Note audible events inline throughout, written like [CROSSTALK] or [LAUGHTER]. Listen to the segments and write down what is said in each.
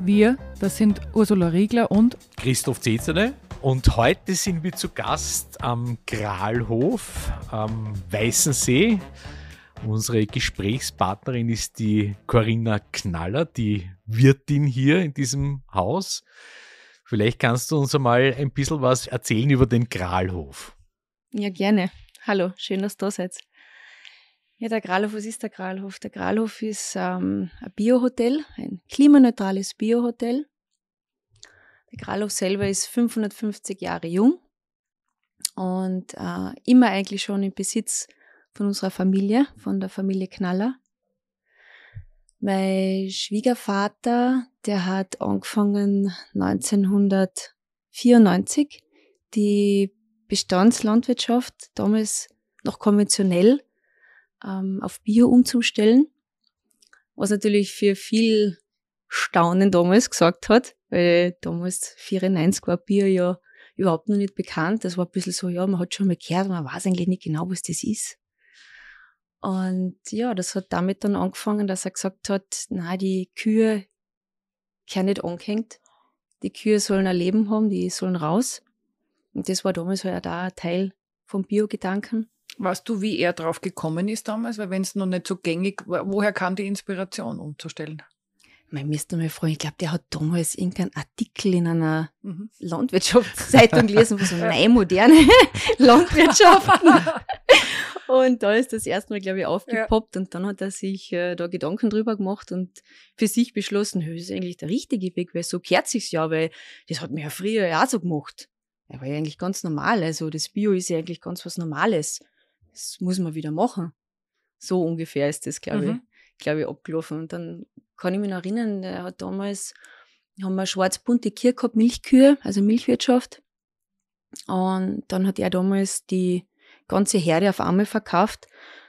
Wir, das sind Ursula Riegler und Christoph Zetzene. Und heute sind wir zu Gast am Kralhof am Weißen See. Unsere Gesprächspartnerin ist die Corinna Knaller, die Wirtin hier in diesem Haus. Vielleicht kannst du uns einmal ein bisschen was erzählen über den Kralhof. Ja, gerne. Hallo, schön, dass du da seid. Ja, der Gralhof, was ist der Gralhof? Der Gralhof ist ähm, ein Biohotel, ein klimaneutrales Biohotel. Der Gralhof selber ist 550 Jahre jung und äh, immer eigentlich schon im Besitz von unserer Familie, von der Familie Knaller. Mein Schwiegervater, der hat angefangen 1994 die Bestandslandwirtschaft, damals noch konventionell, ähm, auf Bio umzustellen, was natürlich für viel Staunen damals gesagt hat, weil damals 94 war Bio ja überhaupt noch nicht bekannt. Das war ein bisschen so, ja, man hat schon mal gehört, man weiß eigentlich nicht genau, was das ist. Und ja, das hat damit dann angefangen, dass er gesagt hat, na, die Kühe kann nicht angehängt. Die Kühe sollen ein Leben haben, die sollen raus. Und das war damals halt auch da Teil vom Bio-Gedanken. Weißt du, wie er drauf gekommen ist damals? Weil wenn es noch nicht so gängig war, woher kam die Inspiration umzustellen? Mein müsste mal fragen, ich glaube, der hat damals irgendeinen Artikel in einer mhm. Landwirtschaftszeitung [LAUGHS] gelesen, wo so nein, moderne [LAUGHS] Landwirtschaft. [LAUGHS] und da ist das erstmal, glaube ich, aufgepoppt ja. und dann hat er sich äh, da Gedanken drüber gemacht und für sich beschlossen, das ist eigentlich der richtige Weg, weil so kehrt sich's ja, weil das hat mir ja früher ja auch so gemacht. Er war ja eigentlich ganz normal, also das Bio ist ja eigentlich ganz was Normales das muss man wieder machen. So ungefähr ist das, glaube mhm. ich, glaube ich, abgelaufen. Und dann kann ich mich noch erinnern, er hat damals, haben wir schwarz-bunte Kühe gehabt, Milchkühe, also Milchwirtschaft. Und dann hat er damals die ganze Herde auf einmal verkauft.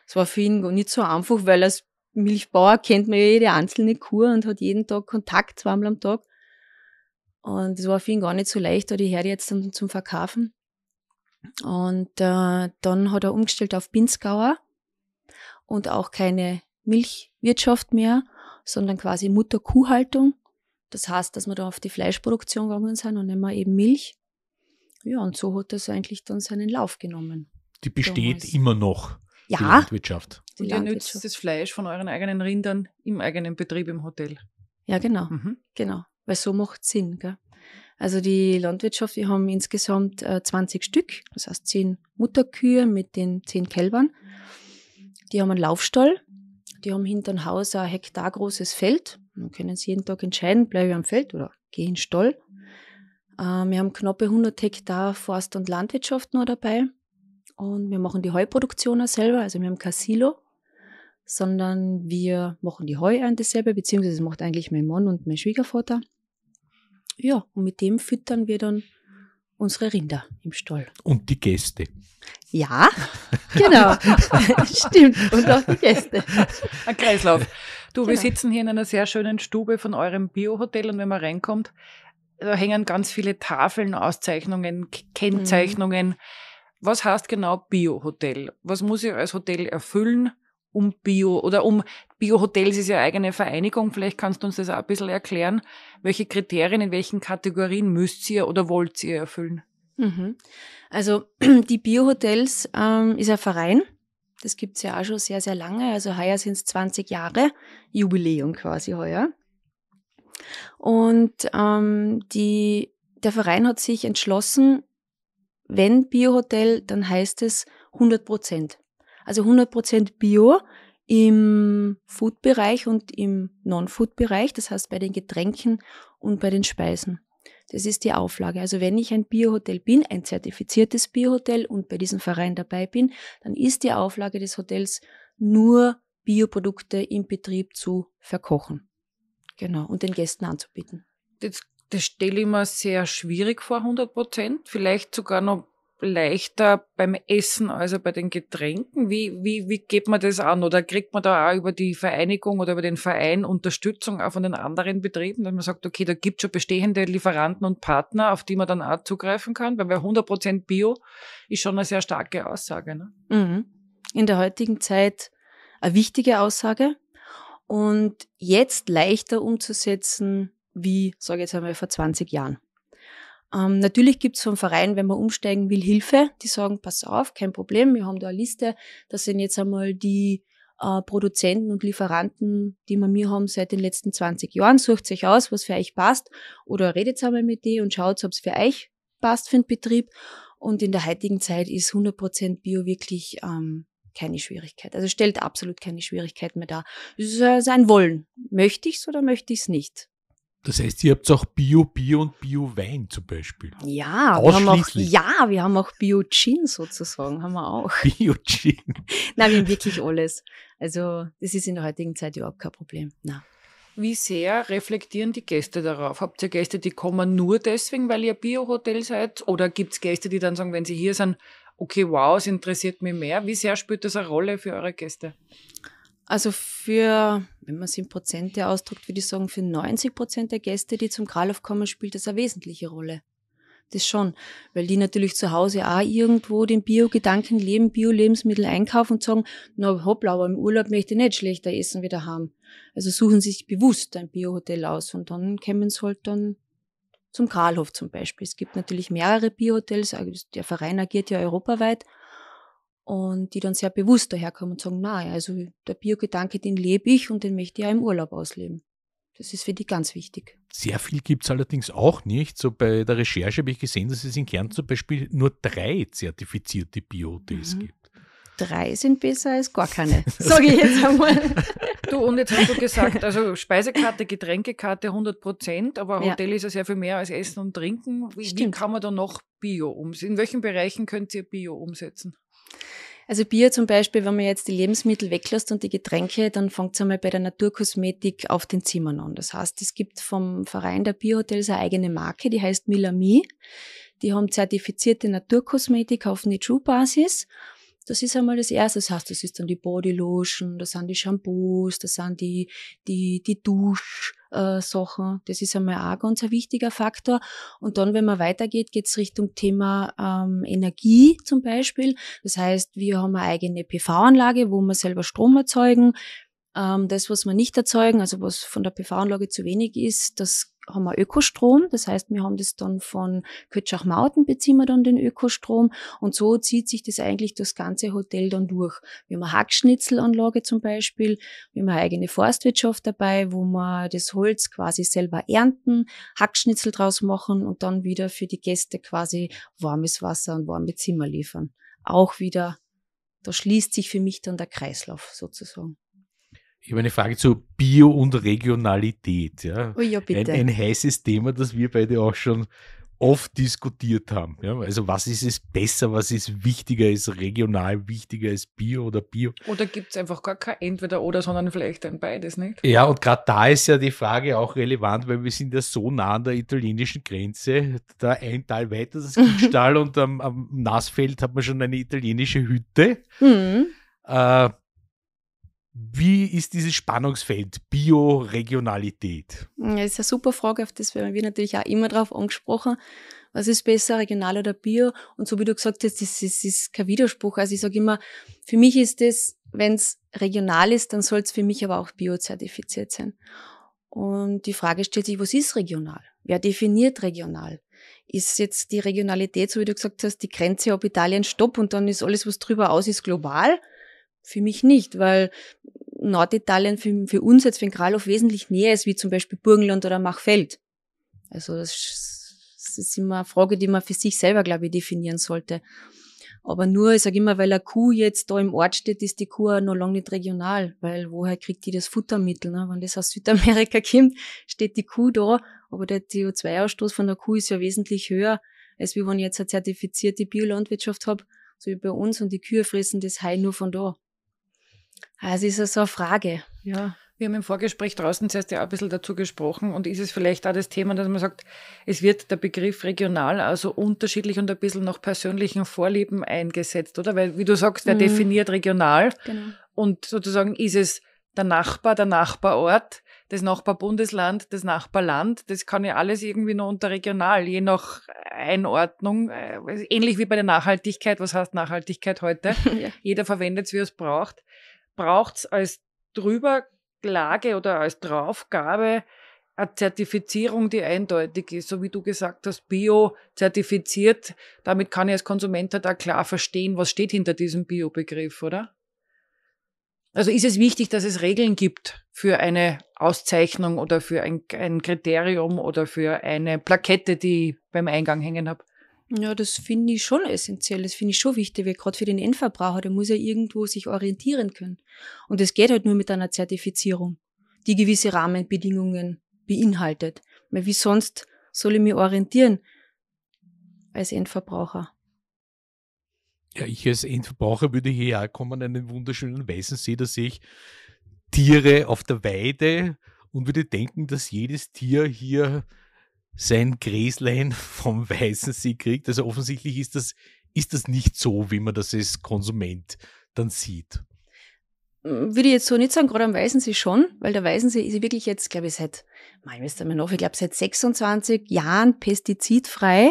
Es war für ihn nicht so einfach, weil als Milchbauer kennt man ja jede einzelne Kur und hat jeden Tag Kontakt, zweimal am Tag. Und es war für ihn gar nicht so leicht, da die Herde jetzt zum Verkaufen. Und äh, dann hat er umgestellt auf Binsgauer und auch keine Milchwirtschaft mehr, sondern quasi Mutter-Kuhhaltung. Das heißt, dass wir da auf die Fleischproduktion gegangen sind und nicht mehr eben Milch. Ja, und so hat das eigentlich dann seinen Lauf genommen. Die besteht damals. immer noch, ja, die Landwirtschaft. Die und ihr nützt das Fleisch von euren eigenen Rindern im eigenen Betrieb im Hotel. Ja, genau. Mhm. Genau. Weil so macht es Sinn, gell? Also die Landwirtschaft, wir haben insgesamt 20 äh, Stück, das heißt 10 Mutterkühe mit den 10 Kälbern. Die haben einen Laufstall, die haben hinter dem Haus ein Hektar großes Feld. Dann können sie jeden Tag entscheiden, bleibe ich am Feld oder gehe in den Stall. Äh, wir haben knappe 100 Hektar Forst- und Landwirtschaft noch dabei. Und wir machen die Heuproduktion auch selber, also wir haben kein Silo, sondern wir machen die Heuernte selber, beziehungsweise das macht eigentlich mein Mann und mein Schwiegervater. Ja, und mit dem füttern wir dann unsere Rinder im Stall. Und die Gäste. Ja, genau. [LAUGHS] [LAUGHS] Stimmt. Und auch die Gäste. Ein Kreislauf. Du, genau. wir sitzen hier in einer sehr schönen Stube von eurem Biohotel und wenn man reinkommt, da hängen ganz viele Tafeln, Auszeichnungen, Kennzeichnungen. Mhm. Was heißt genau Biohotel? Was muss ich als Hotel erfüllen, um Bio oder um Biohotels ist ja eigene Vereinigung. Vielleicht kannst du uns das auch ein bisschen erklären. Welche Kriterien, in welchen Kategorien müsst ihr oder wollt ihr erfüllen? Mhm. Also [CLEARS THROAT] die Biohotels ähm, ist ein Verein. Das gibt es ja auch schon sehr, sehr lange. Also heuer sind es 20 Jahre Jubiläum quasi heuer. Und ähm, die, der Verein hat sich entschlossen, wenn Biohotel, dann heißt es 100 Prozent. Also 100 Prozent Bio im Food-Bereich und im Non-Food-Bereich, das heißt bei den Getränken und bei den Speisen. Das ist die Auflage. Also wenn ich ein Biohotel bin, ein zertifiziertes Biohotel und bei diesem Verein dabei bin, dann ist die Auflage des Hotels nur Bioprodukte im Betrieb zu verkochen. Genau, und den Gästen anzubieten. Das, das stelle ich mir sehr schwierig vor, 100 Prozent. Vielleicht sogar noch leichter beim Essen als bei den Getränken? Wie, wie, wie geht man das an? Oder kriegt man da auch über die Vereinigung oder über den Verein Unterstützung auch von den anderen Betrieben, dass man sagt, okay, da gibt es schon bestehende Lieferanten und Partner, auf die man dann auch zugreifen kann? Weil 100% Bio ist schon eine sehr starke Aussage. Ne? Mhm. In der heutigen Zeit eine wichtige Aussage und jetzt leichter umzusetzen wie, sage ich jetzt einmal, vor 20 Jahren. Ähm, natürlich gibt es vom Verein, wenn man umsteigen will, Hilfe. Die sagen, pass auf, kein Problem, wir haben da eine Liste. Das sind jetzt einmal die äh, Produzenten und Lieferanten, die wir mir haben seit den letzten 20 Jahren. Sucht euch aus, was für euch passt. Oder redet einmal mit denen und schaut, ob es für euch passt für den Betrieb. Und in der heutigen Zeit ist 100% Bio wirklich ähm, keine Schwierigkeit. Also stellt absolut keine Schwierigkeit mehr dar. Es ist ein Wollen. Möchte ich's oder möchte ich's nicht? Das heißt, ihr habt auch Bio, Bio und Bio-Wein zum Beispiel. Ja, Ausschließlich. Wir haben auch, ja, wir haben auch Bio-Gin sozusagen, haben wir auch. [LAUGHS] Bio-Gin. Nein, wir haben wirklich alles. Also, das ist in der heutigen Zeit überhaupt kein Problem. Nein. Wie sehr reflektieren die Gäste darauf? Habt ihr Gäste, die kommen nur deswegen, weil ihr Bio-Hotel seid? Oder gibt es Gäste, die dann sagen, wenn sie hier sind, okay, wow, es interessiert mich mehr? Wie sehr spielt das eine Rolle für eure Gäste? Also für, wenn man es in Prozente ausdrückt, würde ich sagen, für 90 Prozent der Gäste, die zum Kralhof kommen, spielt das eine wesentliche Rolle. Das schon, weil die natürlich zu Hause auch irgendwo den Bio-Gedanken leben, Bio-Lebensmittel einkaufen und sagen, na hoppla, aber im Urlaub möchte ich nicht schlechter essen wieder haben. Also suchen sie sich bewusst ein Bio-Hotel aus und dann kämen sie halt dann zum Karlhof zum Beispiel. Es gibt natürlich mehrere Bio-Hotels, also der Verein agiert ja europaweit und die dann sehr bewusst daherkommen und sagen, nein, also der Biogedanke, den lebe ich und den möchte ich auch im Urlaub ausleben. Das ist für die ganz wichtig. Sehr viel gibt es allerdings auch nicht. So bei der Recherche habe ich gesehen, dass es in Kern zum Beispiel nur drei zertifizierte bio mhm. gibt. Drei sind besser als gar keine, [LAUGHS] sage ich jetzt einmal. du, und jetzt hast du gesagt, also Speisekarte, Getränkekarte 100 Prozent, aber Hotel ja. ist ja sehr viel mehr als Essen und Trinken. Wie, wie kann man da noch Bio umsetzen? In welchen Bereichen könnt ihr Bio umsetzen? Also Bier zum Beispiel, wenn man jetzt die Lebensmittel weglässt und die Getränke, dann fängt es einmal bei der Naturkosmetik auf den Zimmern an. Das heißt, es gibt vom Verein der Bierhotels eine eigene Marke, die heißt Milami. Die haben zertifizierte Naturkosmetik auf Nitrou-Basis. Das ist einmal das Erste. Das heißt, das ist dann die Bodylotion, das sind die Shampoos, das sind die, die, die Duschsachen. Das ist einmal auch ganz ein wichtiger Faktor. Und dann, wenn man weitergeht, geht's Richtung Thema ähm, Energie zum Beispiel. Das heißt, wir haben eine eigene PV-Anlage, wo wir selber Strom erzeugen. Ähm, das, was wir nicht erzeugen, also was von der PV-Anlage zu wenig ist, das haben wir Ökostrom. Das heißt, wir haben das dann von Kötschach-Mauten beziehen wir dann den Ökostrom. Und so zieht sich das eigentlich das ganze Hotel dann durch. Wir haben eine Hackschnitzelanlage zum Beispiel. Wir haben eine eigene Forstwirtschaft dabei, wo wir das Holz quasi selber ernten, Hackschnitzel draus machen und dann wieder für die Gäste quasi warmes Wasser und warme Zimmer liefern. Auch wieder, da schließt sich für mich dann der Kreislauf sozusagen. Ich habe eine Frage zu Bio und Regionalität. Ja? Oh ja, bitte. Ein, ein heißes Thema, das wir beide auch schon oft diskutiert haben. Ja? Also was ist es besser, was ist wichtiger, ist regional wichtiger, als Bio oder Bio. Oder gibt es einfach gar kein Entweder-Oder, sondern vielleicht ein beides, nicht? Ja, und gerade da ist ja die Frage auch relevant, weil wir sind ja so nah an der italienischen Grenze, da ein Teil weiter das Gitschtal [LAUGHS] und am, am Nassfeld hat man schon eine italienische Hütte. Mhm. Äh, wie ist dieses Spannungsfeld Bioregionalität? Das ist eine super Frage, auf das werden wir natürlich auch immer drauf angesprochen. Was ist besser, regional oder bio? Und so wie du gesagt hast, das ist, ist kein Widerspruch. Also ich sage immer, für mich ist das, wenn es regional ist, dann soll es für mich aber auch biozertifiziert sein. Und die Frage stellt sich, was ist regional? Wer definiert regional? Ist jetzt die Regionalität, so wie du gesagt hast, die Grenze ob Italien stopp und dann ist alles, was drüber aus ist, global? Für mich nicht, weil Norditalien für, für uns jetzt für Kralow wesentlich näher ist, wie zum Beispiel Burgenland oder Machfeld. Also das ist immer eine Frage, die man für sich selber, glaube ich, definieren sollte. Aber nur, ich sage immer, weil eine Kuh jetzt da im Ort steht, ist die Kuh noch lange nicht regional, weil woher kriegt die das Futtermittel? Ne? Wenn das aus Südamerika [LAUGHS] kommt, steht die Kuh da, aber der CO2-Ausstoß von der Kuh ist ja wesentlich höher, als wie wenn ich jetzt eine zertifizierte Biolandwirtschaft habe, so wie bei uns und die Kühe fressen das Hai nur von da. Also ist es so eine Frage, ja. Wir haben im Vorgespräch draußen zuerst ja auch ein bisschen dazu gesprochen und ist es vielleicht auch das Thema, dass man sagt, es wird der Begriff regional also unterschiedlich und ein bisschen nach persönlichen Vorlieben eingesetzt, oder? Weil, wie du sagst, wer mhm. definiert regional? Genau. Und sozusagen ist es der Nachbar, der Nachbarort, das Nachbarbundesland, das Nachbarland, das kann ja alles irgendwie noch unter regional, je nach Einordnung, äh, ähnlich wie bei der Nachhaltigkeit, was heißt Nachhaltigkeit heute? [LAUGHS] Ja. Jeder verwendet es, wie er es braucht braucht es als Drüberlage oder als Draufgabe eine Zertifizierung, die eindeutig ist, so wie du gesagt hast, Bio zertifiziert. Damit kann ich als Konsument da halt klar verstehen, was steht hinter diesem Bio-Begriff, oder? Also ist es wichtig, dass es Regeln gibt für eine Auszeichnung oder für ein, ein Kriterium oder für eine Plakette, die ich beim Eingang hängen habe? Ja, das finde ich schon essentiell. Das finde ich schon wichtig, weil gerade für den Endverbraucher, der muss ja irgendwo sich orientieren können. Und das geht halt nur mit einer Zertifizierung, die gewisse Rahmenbedingungen beinhaltet. Weil wie sonst soll ich mich orientieren als Endverbraucher? Ja, ich als Endverbraucher würde hierher kommen einen wunderschönen weißen See, da sehe ich Tiere auf der Weide und würde denken, dass jedes Tier hier sein Gräslein [LAUGHS] vom Weißen See kriegt. Also offensichtlich ist das, ist das nicht so, wie man das als Konsument dann sieht. Würde ich jetzt so nicht sagen, gerade am Weißen See schon, weil der Weißen See ist wirklich jetzt, glaube ich, seit, mein Mist, noch, ich glaube, seit 26 Jahren pestizidfrei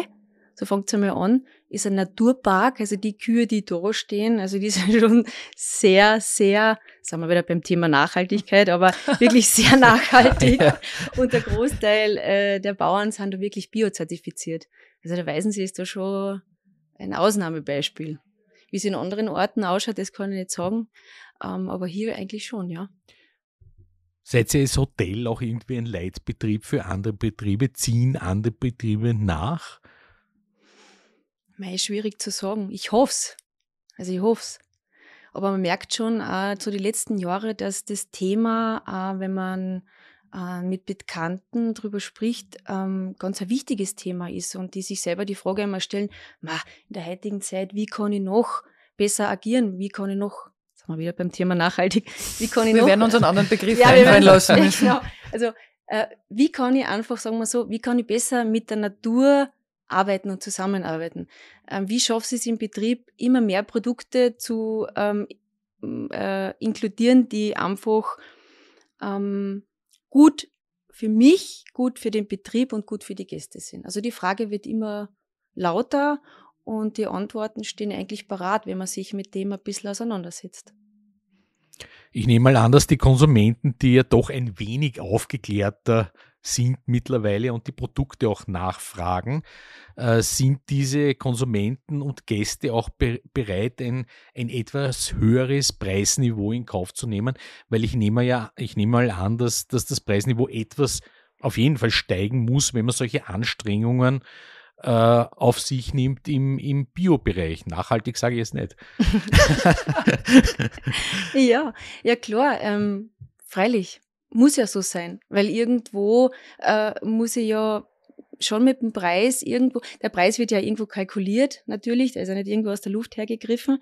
so fängt es einmal an, ist ein Naturpark. Also die Kühe, die da stehen, also die [LAUGHS] sind schon sehr, sehr, sagen wir wieder beim Thema Nachhaltigkeit, aber [LAUGHS] wirklich sehr nachhaltig. ja. Und der Großteil äh, der Bauern sind da wirklich biozertifiziert. Also da weisen sie, ist da schon ein Ausnahmebeispiel. Wie es in anderen Orten ausschaut, das kann ich nicht sagen. Ähm, aber hier eigentlich schon, ja. Seid ihr als Hotel auch irgendwie ein Leitbetrieb für andere Betriebe? Ziehen andere Betriebe nach? Mei, schwierig zu sagen. Ich hoff's. Also ich hoff's. Aber man merkt schon äh, zu den letzten Jahren, dass das Thema, äh, wenn man äh, mit Bekannten drüber spricht, ähm, ganz ein wichtiges Thema ist und die sich selber die Frage immer stellen, ma, in der heutigen Zeit, wie kann ich noch besser agieren? Wie kann ich noch sind wir wieder beim Thema nachhaltig. [LAUGHS] Wie kann ich wir noch, werden uns einen anderen Begriff [LAUGHS] ja, einfallen [LAUGHS] genau. Also äh, wie kann ich einfach, sagen wir so, wie kann ich besser mit der Natur arbeiten und zusammenarbeiten. Ähm, wie schafft es im Betrieb, immer mehr Produkte zu ähm, äh, inkludieren, die einfach ähm, gut für mich, gut für den Betrieb und gut für die Gäste sind? Also die Frage wird immer lauter und die Antworten stehen eigentlich parat, wenn man sich mit dem ein bisschen auseinandersetzt. Ich nehme mal an, dass die Konsumenten, die ja doch ein wenig aufgeklärter sind mittlerweile und die Produkte auch nachfragen, äh, sind diese Konsumenten und Gäste auch bereit, ein, ein etwas höheres Preisniveau in Kauf zu nehmen, weil ich nehme ja, ich nehme mal an, dass, dass das Preisniveau etwas auf jeden Fall steigen muss, wenn man solche Anstrengungen äh, auf sich nimmt im, im Bio-Bereich. Nachhaltig sage ich es nicht. [LAUGHS] ja, ja klar, ähm, freilich muss ja so sein, weil irgendwo äh, muss ich ja schon mit dem Preis irgendwo, der Preis wird ja irgendwo kalkuliert, natürlich, der ist ja nicht irgendwo aus der Luft hergegriffen.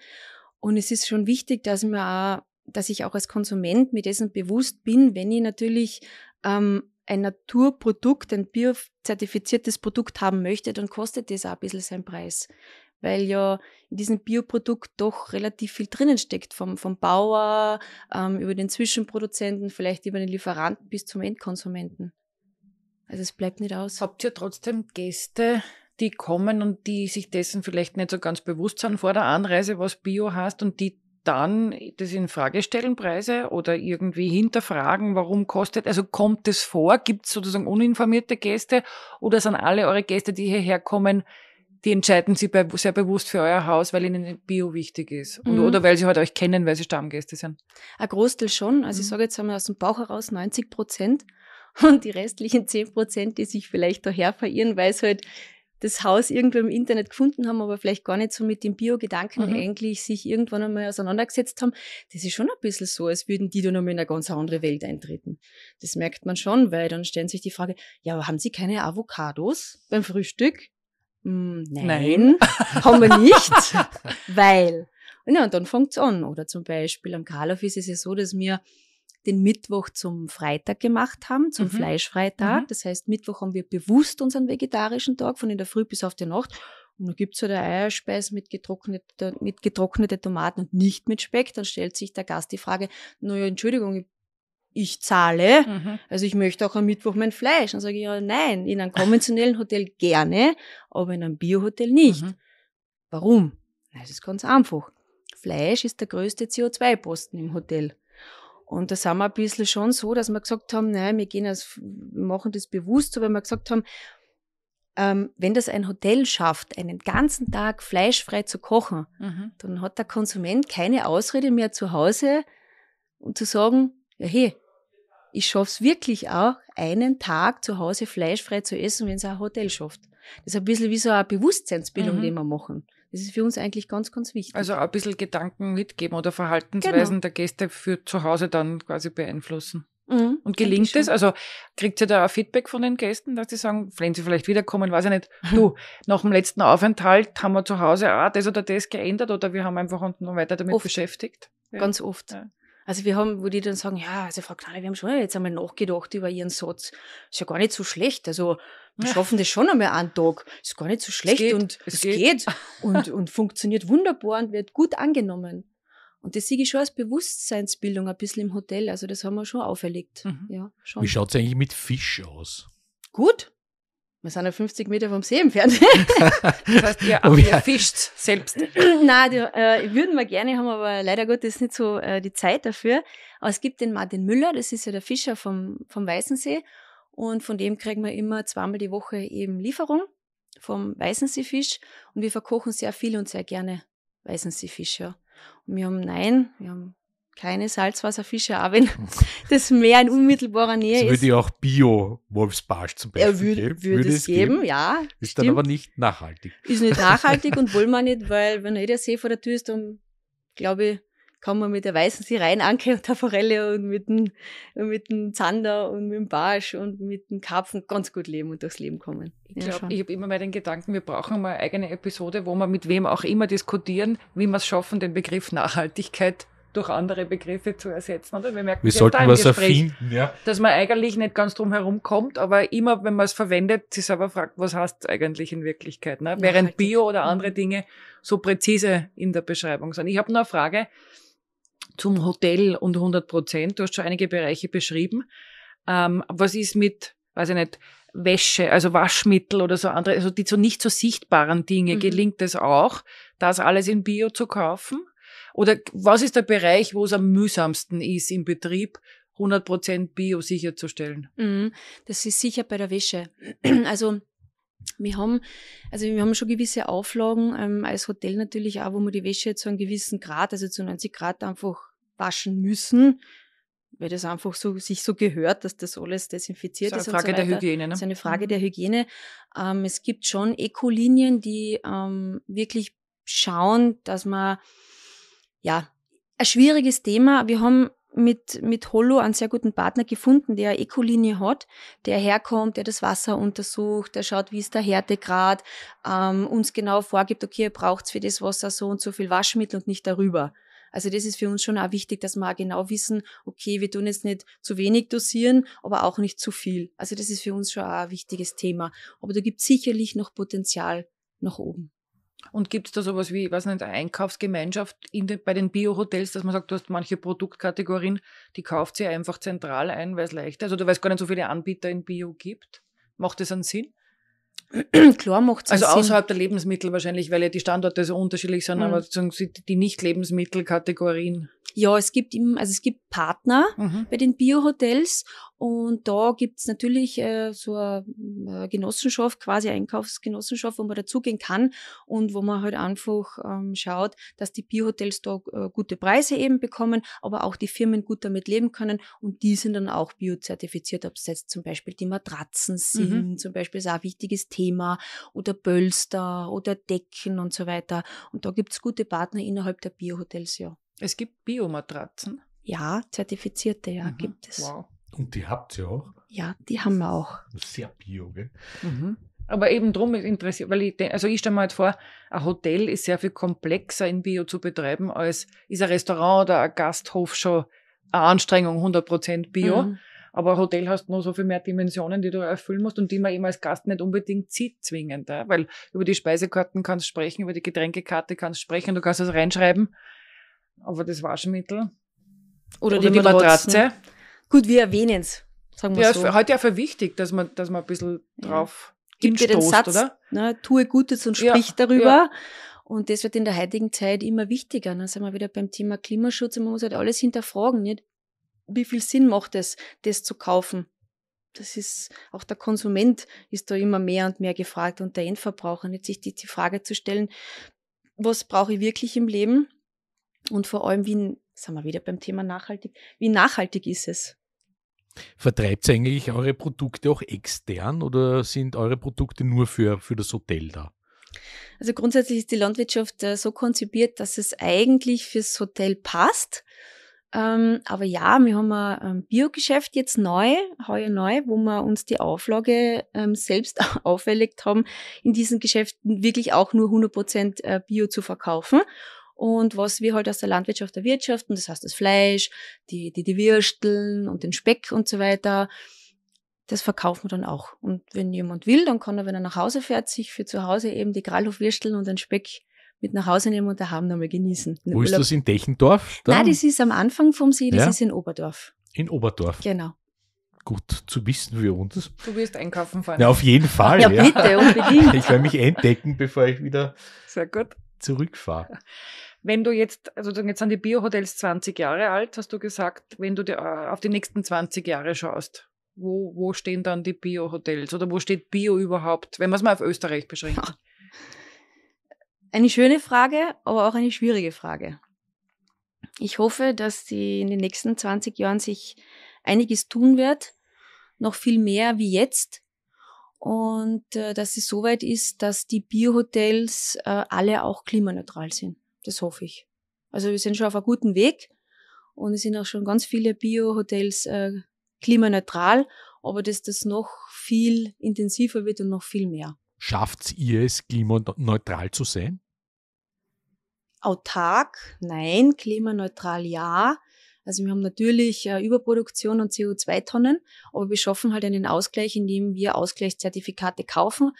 Und es ist schon wichtig, dass man auch, dass ich auch als Konsument mir dessen bewusst bin, wenn ich natürlich ähm, ein Naturprodukt, ein biozertifiziertes Produkt haben möchte, dann kostet das auch ein bisschen seinen Preis weil ja in diesem Bioprodukt doch relativ viel drinnen steckt, vom, vom Bauer ähm, über den Zwischenproduzenten, vielleicht über den Lieferanten bis zum Endkonsumenten. Also es bleibt nicht aus. Habt ihr trotzdem Gäste, die kommen und die sich dessen vielleicht nicht so ganz bewusst sind vor der Anreise, was Bio heißt und die dann das in Frage stellen, Preise oder irgendwie hinterfragen, warum kostet, also kommt es vor, gibt es sozusagen uninformierte Gäste oder sind alle eure Gäste, die hierher kommen, die entscheiden sie bei, sehr bewusst für euer Haus, weil ihnen Bio wichtig ist. Und, mhm. Oder weil sie halt euch kennen, weil sie Stammgäste sind. Ein Großteil schon. Also mhm. ich sage jetzt einmal aus dem Bauch heraus 90 Prozent. [LAUGHS] Und die restlichen 10 Prozent, die sich vielleicht daher verirren, weil sie halt das Haus irgendwo im Internet gefunden haben, aber vielleicht gar nicht so mit dem Bio-Gedanken mhm. eigentlich sich irgendwann einmal auseinandergesetzt haben, das ist schon ein bisschen so, als würden die da nochmal in eine ganz andere Welt eintreten. Das merkt man schon, weil dann stellen sich die Frage, ja, aber haben Sie keine Avocados beim Frühstück? Hm, nein, Nein. [LAUGHS] haben wir nicht, [LAUGHS] weil. Ja, und dann fängt's an. Oder zum Beispiel am Karloff ist es ja so, dass wir den Mittwoch zum Freitag gemacht haben, zum mhm. Fleischfreitag. Mhm. Das heißt, Mittwoch haben wir bewusst unseren vegetarischen Tag, von in der Früh bis auf die Nacht. Und dann gibt's es halt eine Eierspeise mit, getrocknete, mit getrocknete Tomaten und nicht mit Speck. Dann stellt sich der Gast die Frage, naja, Entschuldigung, ich ich zahle, mhm. also ich möchte auch am Mittwoch mein Fleisch. Dann sage ich, ja, nein, in einem konventionellen Hotel gerne, aber in einem Biohotel nicht. Mhm. Warum? Es ist ganz einfach. Fleisch ist der größte CO2-Posten im Hotel. Und da sind wir ein bisschen schon so, dass wir gesagt haben, nein, wir gehen als, machen das bewusst, so, weil wir gesagt haben, ähm, wenn das ein Hotel schafft, einen ganzen Tag fleischfrei zu kochen, mhm. dann hat der Konsument keine Ausrede mehr zu Hause um zu sagen, ja hey, ich schaffe es wirklich auch, einen Tag zu Hause fleischfrei zu essen, wenn es ein Hotel schafft. Das ist ein bisschen wie so eine Bewusstseinsbildung, mhm. die wir machen. Das ist für uns eigentlich ganz, ganz wichtig. Also ein bisschen Gedanken mitgeben oder Verhaltensweisen genau. der Gäste für zu Hause dann quasi beeinflussen. Mhm, und gelingt es? Also kriegt ihr da auch Feedback von den Gästen, dass sie sagen, wenn sie vielleicht wiederkommen, weiß ich nicht, [LAUGHS] du, nach dem letzten Aufenthalt haben wir zu Hause auch das oder das geändert oder wir haben einfach uns noch weiter damit oft. beschäftigt? Ja. Ganz oft. Ja. Also wir haben, wo die dann sagen, ja, also Frau Knalle, wir haben schon jetzt einmal nachgedacht über Ihren Satz. Ist ja gar nicht so schlecht. Also wir schaffen das schon einmal einen Tag. Ist gar nicht so schlecht es geht, und es, es geht, geht. [LAUGHS] und, und funktioniert wunderbar und wird gut angenommen. Und das sehe ich schon als Bewusstseinsbildung ein bisschen im Hotel. Also das haben wir schon auferlegt. Mhm. Ja, schon. Wie schaut es eigentlich mit Fisch aus? Gut. Wir sind ja 50 Meter vom See entfernt. [LAUGHS] das heißt, ihr, oh, ja. ihr fischt selbst. [CLEARS THROAT] Nein, die, äh, würden wir gerne haben, aber leider Gottes nicht so äh, die Zeit dafür. Aber es gibt den Martin Müller, das ist ja der Fischer vom, vom Weißensee. Und von dem kriegen wir immer zweimal die Woche eben Lieferung vom Weißenseefisch. Und wir verkochen sehr viel und sehr gerne Weißenseefisch, ja. Und wir haben nein, wir haben keine Salzwasserfische auch wenn [LAUGHS] das Meer in unmittelbarer Nähe es ist. würde ja auch Bio-Wolfsbarsch zum Beispiel würd, geben. Würde, es geben, geben. ja. Ist stimmt. dann aber nicht nachhaltig. Ist nicht [LAUGHS] nachhaltig und wollen wir nicht, weil wenn eh der See vor der Tür ist, dann glaube ich, kann man mit der weißen See rein Anke und der Forelle und mit dem, mit dem Zander und mit dem Barsch und mit dem Karpfen ganz gut leben und durchs Leben kommen. Ich glaube, ja, ich habe immer mal den Gedanken, wir brauchen mal eine eigene Episode, wo wir mit wem auch immer diskutieren, wie wir es schaffen, den Begriff Nachhaltigkeit durch andere Begriffe zu ersetzen. Oder? Wir merken wir sollten was Gespräch, erfinden, ja. dass man eigentlich nicht ganz drum herum kommt, aber immer, wenn man es verwendet, sich selber fragt, was heißt es eigentlich in Wirklichkeit. Ne? Während ja, Bio oder andere Dinge so präzise in der Beschreibung sind. Ich habe noch eine Frage zum Hotel und 100 Prozent. Du hast schon einige Bereiche beschrieben. Ähm, was ist mit, weiß ich nicht, Wäsche, also Waschmittel oder so andere, also die so nicht so sichtbaren Dinge, mhm. gelingt es auch, das alles in Bio zu kaufen? Oder was ist der Bereich, wo es am mühsamsten ist im Betrieb, 100% Bio sicherzustellen? Mhm. Das ist sicher bei der Wäsche. [CLEARS THROAT] Also wir haben, also wir haben schon gewisse Auflagen ähm, als Hotel natürlich auch, wo wir die Wäsche zu einem gewissen Grad, also zu 90 Grad einfach waschen müssen, weil das einfach so sich so gehört, dass das alles desinfiziert ist. das ist. Eine Frage so der Hygiene, ne? Das ist eine Frage mhm. der Hygiene. Ähm, es gibt schon Ecolinien, die ähm, wirklich schauen, dass man ja, ein schwieriges Thema. Wir haben mit, mit Holo einen sehr guten Partner gefunden, der eine Ecolinie hat, der herkommt, der das Wasser untersucht, der schaut, wie ist der Härtegrad, ähm, uns genau vorgibt, okay, ihr braucht für das Wasser so und so viel Waschmittel und nicht darüber. Also das ist für uns schon auch wichtig, dass wir auch genau wissen, okay, wir tun jetzt nicht zu wenig dosieren, aber auch nicht zu viel. Also das ist für uns schon auch ein wichtiges Thema. Aber da gibt sicherlich noch Potenzial nach oben. Und gibt es da sowas wie, was nicht, eine Einkaufsgemeinschaft den, bei den Bio-Hotels, dass man sagt, du hast manche Produktkategorien, die kauft sie einfach zentral ein, weil es leichter ist? Oder weil es gar nicht so viele Anbieter in Bio gibt? Macht das einen Sinn? [CLEARS THROAT] Klar macht es Also außerhalb Sinn. der Lebensmittel wahrscheinlich, weil ja die Standorte so unterschiedlich sind, mhm. aber die Nicht-Lebensmittelkategorien. Ja, es gibt eben, also es gibt Partner mhm. bei den Biohotels und da gibt's natürlich äh, so eine äh, Genossenschaft, quasi eine Einkaufsgenossenschaft, wo man dazugehen kann und wo man halt einfach ähm, schaut, dass die Biohotels da äh, gute Preise eben bekommen, aber auch die Firmen gut damit leben können und die sind dann auch biozertifiziert, ob es jetzt zum Beispiel die Matratzen sind, mhm. zum Beispiel ist auch ein wichtiges Thema oder Bölster oder Decken und so weiter. Und da gibt's gute Partner innerhalb der Biohotels, ja. Es gibt Biomatratzen. Ja, zertifizierte, ja, mhm. gibt es. Wow. Und die habt ihr auch? Ja, die haben wir auch. Sehr bio, gell? Mhm. Aber eben drum ist interessiert, weil ich, also ich stelle mir halt vor, ein Hotel ist sehr viel komplexer in Bio zu betreiben, als ist ein Restaurant oder ein Gasthof schon eine Anstrengung 100% Bio. Mhm. Aber ein Hotel hast nur so viel mehr Dimensionen, die du erfüllen musst und die man eben als Gast nicht unbedingt zieht zwingend. Weil über die Speisekarten kannst du sprechen, über die Getränkekarte kannst du sprechen, du kannst das reinschreiben aber das Waschmittel. Oder, Oder die, Matratze. Gut, wir erwähnen es. Sagen wir ja, so. heute für wichtig, dass man, dass man ein bisschen ja. Gibt Gib dir den Satz, oder? Ne, tue Gutes und sprich ja, darüber. Ja. Und das wird in der heutigen Zeit immer wichtiger. Dann ne, sind wir wieder beim Thema Klimaschutz und man muss halt alles hinterfragen. Nicht? Wie viel Sinn macht es, das zu kaufen? Das ist, auch der Konsument ist da immer mehr und mehr gefragt und der Endverbraucher. Nicht sich die, die Frage zu stellen, was brauche ich wirklich im Leben? und vor allem, wie, sind wir wieder beim Thema nachhaltig, wie nachhaltig ist es? Vertreibt ihr eigentlich eure Produkte auch extern oder sind eure Produkte nur für, für das Hotel da? Also grundsätzlich ist die Landwirtschaft äh, so konzipiert, dass es eigentlich fürs Hotel passt. Ähm, aber ja, wir haben ein Biogeschäft jetzt neu, heuer neu, wo wir uns die Auflage ähm, selbst [LAUGHS] auferlegt haben, in diesen Geschäften wirklich auch nur 100% äh, Bio zu verkaufen. Und was wir halt aus der Landwirtschaft erwirtschaften, das heißt das Fleisch, die, die, die Würsteln und den Speck und so weiter, das verkaufen wir dann auch. Und wenn jemand will, dann kann er, wenn er nach Hause fährt, sich für zu Hause eben die gralhof und den Speck mit nach Hause nehmen und da haben nochmal genießen. Wo Urlaub. ist das in Dechendorf? Dann? Nein, das ist am Anfang vom See, das ja? ist in Oberdorf. In Oberdorf. Genau. Gut zu wissen für uns. Du wirst einkaufen fahren. Ja, auf jeden Fall. ja, ja. bitte, unbedingt. [LAUGHS] Ich werde mich entdecken, bevor ich wieder Sehr gut. zurückfahre. Wenn du jetzt, also jetzt sind die Biohotels 20 Jahre alt, hast du gesagt, wenn du äh, auf die nächsten 20 Jahre schaust, wo, wo stehen dann die Biohotels oder wo steht Bio überhaupt, wenn man es mal auf Österreich beschränkt? [LAUGHS] Eine schöne Frage, aber auch eine schwierige Frage. Ich hoffe, dass sie in den nächsten 20 Jahren sich einiges tun wird, noch viel mehr wie jetzt. Und äh, dass es soweit ist, dass die Biohotels äh, alle auch klimaneutral sind. Das hoffe ich. Also wir sind schon auf einem guten Weg und es sind auch schon ganz viele Bio-Hotels äh, klimaneutral, aber dass das noch viel intensiver wird und noch viel mehr. Schafft ihr es, klimaneutral zu sein? Autark, nein, klimaneutral ja. Also wir haben natürlich äh, Überproduktion und CO2-Tonnen, aber wir schaffen halt einen Ausgleich, indem wir Ausgleichszertifikate kaufen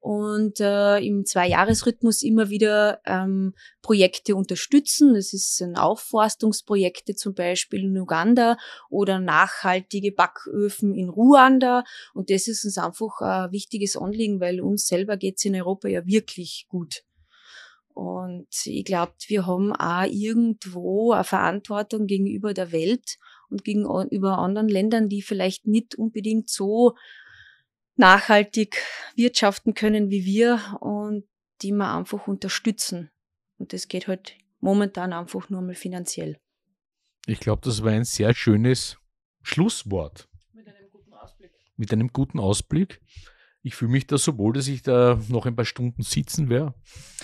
und äh, im Zweijahresrhythmus immer wieder ähm, Projekte unterstützen. Das ist ein Aufforstungsprojekte zum Beispiel in Uganda oder nachhaltige Backöfen in Ruanda. Und das ist uns einfach ein wichtiges Anliegen, weil uns selber geht's in Europa ja wirklich gut. Und ich glaube, wir haben auch irgendwo eine Verantwortung gegenüber der Welt und gegenüber anderen Ländern, die vielleicht nicht unbedingt so nachhaltig wirtschaften können wie wir und die wir einfach unterstützen. Und das geht halt momentan einfach nur mal finanziell. Ich glaube, das war ein sehr schönes Schlusswort. Mit einem guten Ausblick. Mit einem guten Ausblick. Ich fühle mich da so wohl, dass ich da noch ein paar Stunden sitzen werde.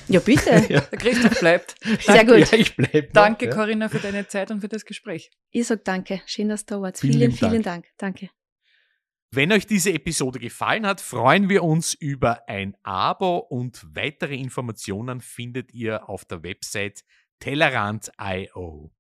Ja, bitte. [LAUGHS] ja. Der Christoph bleibt. [LAUGHS] Sehr danke. gut. Ja, ich bleib danke, ja. Corinna, für deine Zeit und für das Gespräch. Ich sage danke. Schön, dass du da warst. Vielen, vielen, vielen Dank. Dank. Danke. Wenn euch diese Episode gefallen hat, freuen wir uns über ein Abo und weitere Informationen findet ihr auf der Website Tellerant.io.